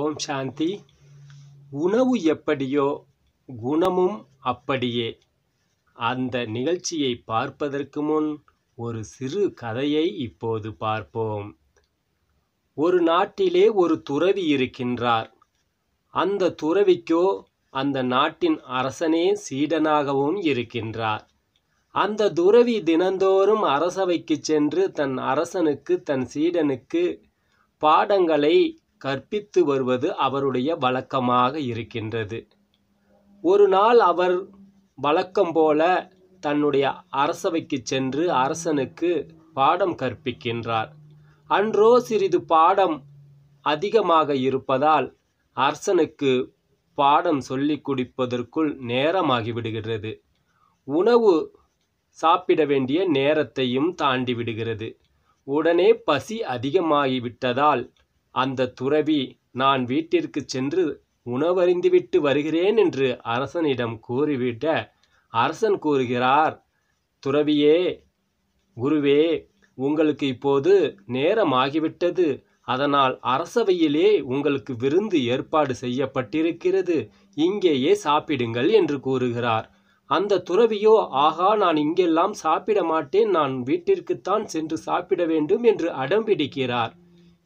ஓம் சாந்தி உணவு எப்படியோ குணமும் அப்படியே அந்த நிகழ்ச்சியை பார்ப்பதற்கு முன் ஒரு சிறு கதையை இப்போது பார்ப்போம் ஒரு நாட்டிலே ஒரு துறவி இருக்கின்றார் அந்த துறவிக்கோ அந்த நாட்டின் அரசனே சீடனாகவும் இருக்கின்றார் அந்த துறவி தினந்தோறும் அரசவைக்கு சென்று தன் அரசனுக்கு தன் சீடனுக்கு பாடங்களை கற்பித்து வருவது அவருடைய வழக்கமாக இருக்கின்றது ஒரு நாள் அவர் வழக்கம் போல தன்னுடைய அரசவைக்கு சென்று அரசனுக்கு பாடம் கற்பிக்கின்றார் அன்றோ சிறிது பாடம் அதிகமாக இருப்பதால் அரசனுக்கு பாடம் சொல்லி குடிப்பதற்குள் நேரமாகிவிடுகிறது உணவு சாப்பிட வேண்டிய நேரத்தையும் தாண்டி விடுகிறது உடனே பசி அதிகமாகிவிட்டதால் அந்த துறவி நான் வீட்டிற்கு சென்று உணவறிந்துவிட்டு வருகிறேன் என்று அரசனிடம் கூறிவிட அரசன் கூறுகிறார் துறவியே குருவே உங்களுக்கு இப்போது நேரம் ஆகிவிட்டது அதனால் அரசவையிலே உங்களுக்கு விருந்து ஏற்பாடு செய்யப்பட்டிருக்கிறது இங்கேயே சாப்பிடுங்கள் என்று கூறுகிறார் அந்த துறவியோ ஆகா நான் இங்கெல்லாம் சாப்பிட மாட்டேன் நான் வீட்டிற்குத்தான் சென்று சாப்பிட வேண்டும் என்று அடம் பிடிக்கிறார்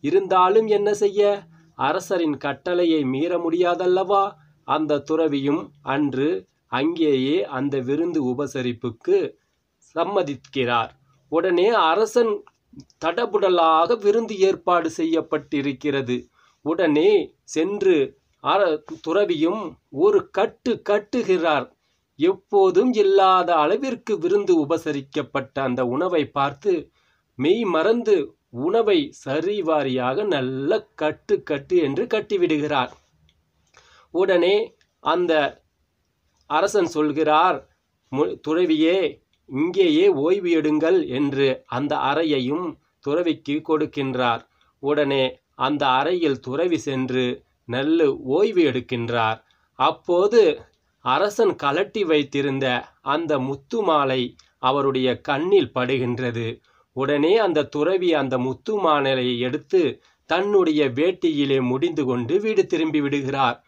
இருந்தாலும் என்ன செய்ய அரசரின் கட்டளையை மீற முடியாதல்லவா அந்த துறவியும் அன்று அங்கேயே அந்த விருந்து உபசரிப்புக்கு சம்மதிக்கிறார் உடனே அரசன் தடபுடலாக விருந்து ஏற்பாடு செய்யப்பட்டிருக்கிறது உடனே சென்று அர துறவியும் ஒரு கட்டு கட்டுகிறார் எப்போதும் இல்லாத அளவிற்கு விருந்து உபசரிக்கப்பட்ட அந்த உணவை பார்த்து மெய் மறந்து உணவை சரிவாரியாக நல்ல கட்டு கட்டு என்று கட்டிவிடுகிறார் உடனே அந்த அரசன் சொல்கிறார் துறவியே இங்கேயே ஓய்வு எடுங்கள் என்று அந்த அறையையும் துறவிக்கு கொடுக்கின்றார் உடனே அந்த அறையில் துறவி சென்று நல்ல ஓய்வு எடுக்கின்றார் அப்போது அரசன் கலட்டி வைத்திருந்த அந்த முத்து மாலை அவருடைய கண்ணில் படுகின்றது உடனே அந்த துறவி அந்த முத்து மாலையை எடுத்து தன்னுடைய வேட்டியிலே முடிந்து கொண்டு வீடு திரும்பி விடுகிறார்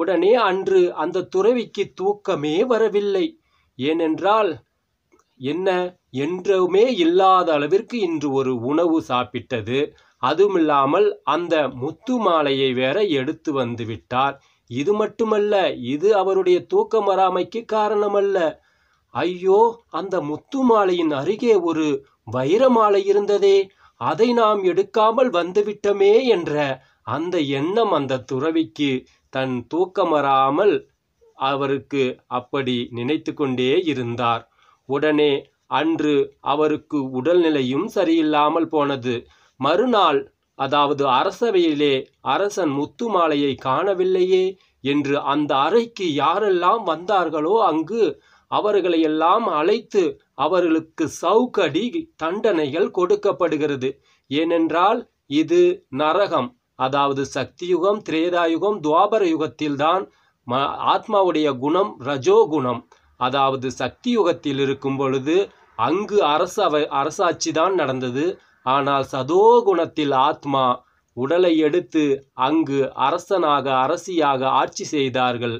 உடனே அன்று அந்த துறவிக்கு தூக்கமே வரவில்லை ஏனென்றால் என்ன என்றுமே இல்லாத அளவிற்கு இன்று ஒரு உணவு சாப்பிட்டது அதுமில்லாமல் அந்த முத்து மாலையை வேற எடுத்து வந்து விட்டார் இது மட்டுமல்ல இது அவருடைய தூக்கம் வராமைக்கு காரணமல்ல ஐயோ அந்த முத்து மாலையின் அருகே ஒரு வைரமாலை இருந்ததே அதை நாம் எடுக்காமல் வந்துவிட்டமே என்ற அந்த எண்ணம் அந்த துறவிக்கு தன் தூக்கமராமல் அவருக்கு அப்படி நினைத்து கொண்டே இருந்தார் உடனே அன்று அவருக்கு உடல்நிலையும் சரியில்லாமல் போனது மறுநாள் அதாவது அரசவையிலே அரசன் முத்து மாலையை காணவில்லையே என்று அந்த அறைக்கு யாரெல்லாம் வந்தார்களோ அங்கு அவர்களையெல்லாம் அழைத்து அவர்களுக்கு சவுக்கடி தண்டனைகள் கொடுக்கப்படுகிறது ஏனென்றால் இது நரகம் அதாவது சக்தியுகம் திரேதாயுகம் துவாபர யுகத்தில்தான் ம ஆத்மாவுடைய குணம் ரஜோகுணம் அதாவது சக்தி யுகத்தில் இருக்கும் பொழுது அங்கு அரசவை அரசாட்சி தான் நடந்தது ஆனால் சதோ குணத்தில் ஆத்மா உடலை எடுத்து அங்கு அரசனாக அரசியாக ஆட்சி செய்தார்கள்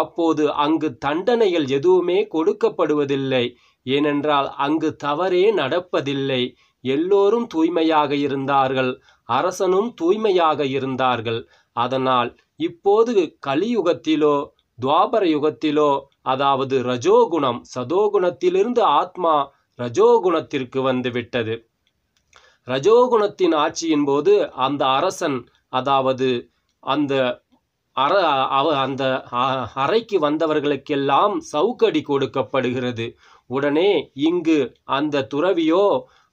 அப்போது அங்கு தண்டனைகள் எதுவுமே கொடுக்கப்படுவதில்லை ஏனென்றால் அங்கு தவறே நடப்பதில்லை எல்லோரும் தூய்மையாக இருந்தார்கள் அரசனும் தூய்மையாக இருந்தார்கள் அதனால் இப்போது கலியுகத்திலோ துவாபர யுகத்திலோ அதாவது ரஜோகுணம் சதோகுணத்திலிருந்து ஆத்மா ரஜோகுணத்திற்கு வந்துவிட்டது ரஜோகுணத்தின் ஆட்சியின் போது அந்த அரசன் அதாவது அந்த அற அவ அந்த அறைக்கு வந்தவர்களுக்கெல்லாம் சவுக்கடி கொடுக்கப்படுகிறது உடனே இங்கு அந்த துறவியோ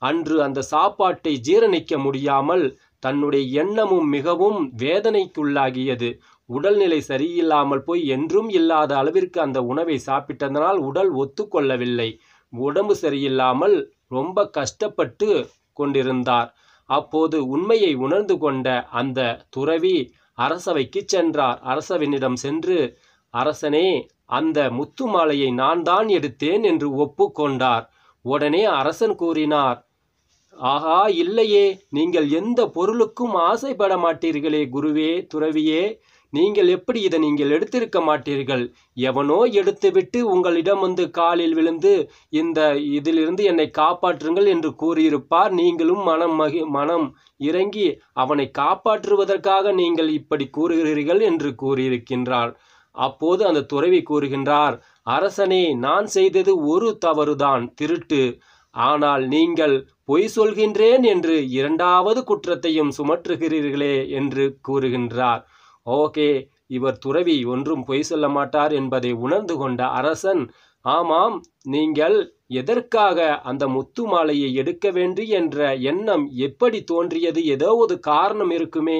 அன்று அந்த சாப்பாட்டை ஜீரணிக்க முடியாமல் தன்னுடைய எண்ணமும் மிகவும் வேதனைக்குள்ளாகியது உடல்நிலை சரியில்லாமல் போய் என்றும் இல்லாத அளவிற்கு அந்த உணவை சாப்பிட்டதனால் உடல் ஒத்துக்கொள்ளவில்லை உடம்பு சரியில்லாமல் ரொம்ப கஷ்டப்பட்டு கொண்டிருந்தார் அப்போது உண்மையை உணர்ந்து கொண்ட அந்த துறவி அரசவைக்கு சென்றார் அரசவனிடம் சென்று அரசனே அந்த முத்து மாலையை நான் தான் எடுத்தேன் என்று ஒப்புக்கொண்டார் உடனே அரசன் கூறினார் ஆஹா இல்லையே நீங்கள் எந்த பொருளுக்கும் ஆசைப்பட மாட்டீர்களே குருவே துறவியே நீங்கள் எப்படி இதை நீங்கள் எடுத்திருக்க மாட்டீர்கள் எவனோ எடுத்துவிட்டு உங்களிடம் வந்து காலில் விழுந்து இந்த இதிலிருந்து என்னை காப்பாற்றுங்கள் என்று கூறியிருப்பார் நீங்களும் மனம் மகி மனம் இறங்கி அவனை காப்பாற்றுவதற்காக நீங்கள் இப்படி கூறுகிறீர்கள் என்று கூறியிருக்கின்றார் அப்போது அந்த துறவி கூறுகின்றார் அரசனே நான் செய்தது ஒரு தவறுதான் திருட்டு ஆனால் நீங்கள் பொய் சொல்கின்றேன் என்று இரண்டாவது குற்றத்தையும் சுமற்றுகிறீர்களே என்று கூறுகின்றார் ஓகே இவர் துறவி ஒன்றும் பொய் சொல்ல மாட்டார் என்பதை உணர்ந்து கொண்ட அரசன் ஆமாம் நீங்கள் எதற்காக அந்த முத்து மாலையை எடுக்க வேண்டும் என்ற எண்ணம் எப்படி தோன்றியது ஏதோ ஒரு காரணம் இருக்குமே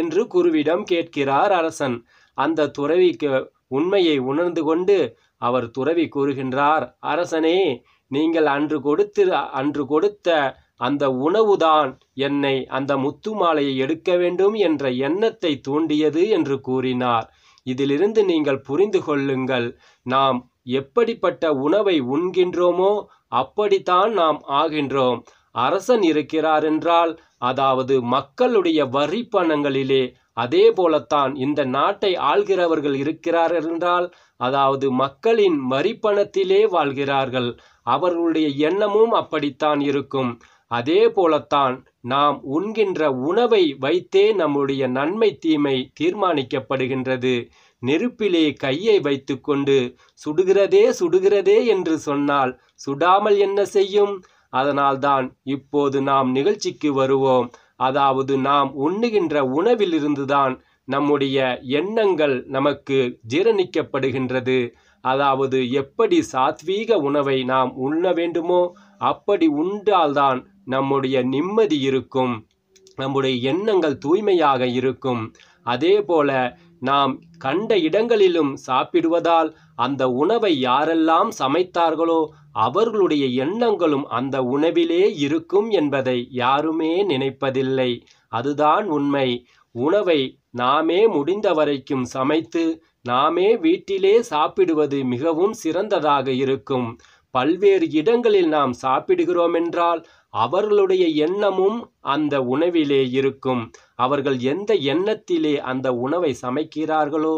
என்று குருவிடம் கேட்கிறார் அரசன் அந்த துறவிக்கு உண்மையை உணர்ந்து கொண்டு அவர் துறவி கூறுகின்றார் அரசனே நீங்கள் அன்று கொடுத்து அன்று கொடுத்த அந்த உணவுதான் என்னை அந்த முத்து மாலையை எடுக்க வேண்டும் என்ற எண்ணத்தை தூண்டியது என்று கூறினார் இதிலிருந்து நீங்கள் புரிந்து கொள்ளுங்கள் நாம் எப்படிப்பட்ட உணவை உண்கின்றோமோ அப்படித்தான் நாம் ஆகின்றோம் அரசன் இருக்கிறார் என்றால் அதாவது மக்களுடைய வரி பணங்களிலே அதே போலத்தான் இந்த நாட்டை ஆள்கிறவர்கள் இருக்கிறார் என்றால் அதாவது மக்களின் வரிப்பணத்திலே வாழ்கிறார்கள் அவர்களுடைய எண்ணமும் அப்படித்தான் இருக்கும் அதே போலத்தான் நாம் உண்கின்ற உணவை வைத்தே நம்முடைய நன்மை தீமை தீர்மானிக்கப்படுகின்றது நெருப்பிலே கையை வைத்துக்கொண்டு சுடுகிறதே சுடுகிறதே என்று சொன்னால் சுடாமல் என்ன செய்யும் அதனால்தான் இப்போது நாம் நிகழ்ச்சிக்கு வருவோம் அதாவது நாம் உண்ணுகின்ற உணவிலிருந்துதான் நம்முடைய எண்ணங்கள் நமக்கு ஜீரணிக்கப்படுகின்றது அதாவது எப்படி சாத்வீக உணவை நாம் உண்ண வேண்டுமோ அப்படி உண்டால்தான் நம்முடைய நிம்மதி இருக்கும் நம்முடைய எண்ணங்கள் தூய்மையாக இருக்கும் அதே போல நாம் கண்ட இடங்களிலும் சாப்பிடுவதால் அந்த உணவை யாரெல்லாம் சமைத்தார்களோ அவர்களுடைய எண்ணங்களும் அந்த உணவிலே இருக்கும் என்பதை யாருமே நினைப்பதில்லை அதுதான் உண்மை உணவை நாமே முடிந்த வரைக்கும் சமைத்து நாமே வீட்டிலே சாப்பிடுவது மிகவும் சிறந்ததாக இருக்கும் பல்வேறு இடங்களில் நாம் சாப்பிடுகிறோமென்றால் அவர்களுடைய எண்ணமும் அந்த உணவிலே இருக்கும் அவர்கள் எந்த எண்ணத்திலே அந்த உணவை சமைக்கிறார்களோ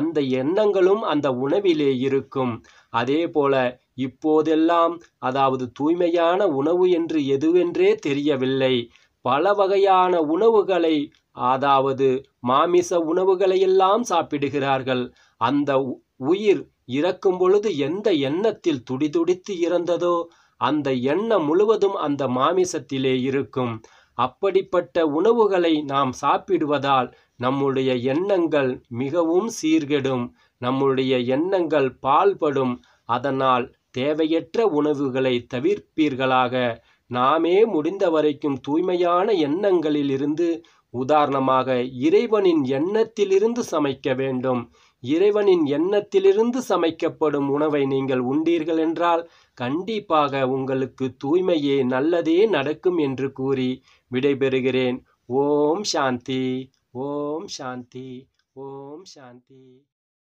அந்த எண்ணங்களும் அந்த உணவிலே இருக்கும் அதே போல இப்போதெல்லாம் அதாவது தூய்மையான உணவு என்று எதுவென்றே தெரியவில்லை பல வகையான உணவுகளை அதாவது மாமிச உணவுகளையெல்லாம் சாப்பிடுகிறார்கள் அந்த உயிர் இறக்கும் பொழுது எந்த எண்ணத்தில் துடிதுடித்து இறந்ததோ அந்த எண்ணம் முழுவதும் அந்த மாமிசத்திலே இருக்கும் அப்படிப்பட்ட உணவுகளை நாம் சாப்பிடுவதால் நம்முடைய எண்ணங்கள் மிகவும் சீர்கெடும் நம்முடைய எண்ணங்கள் பால்படும் அதனால் தேவையற்ற உணவுகளை தவிர்ப்பீர்களாக நாமே முடிந்த வரைக்கும் தூய்மையான எண்ணங்களில் இருந்து உதாரணமாக இறைவனின் எண்ணத்திலிருந்து சமைக்க வேண்டும் இறைவனின் எண்ணத்திலிருந்து சமைக்கப்படும் உணவை நீங்கள் உண்டீர்கள் என்றால் கண்டிப்பாக உங்களுக்கு தூய்மையே நல்லதே நடக்கும் என்று கூறி விடைபெறுகிறேன் ஓம் சாந்தி ஓம் சாந்தி ஓம் சாந்தி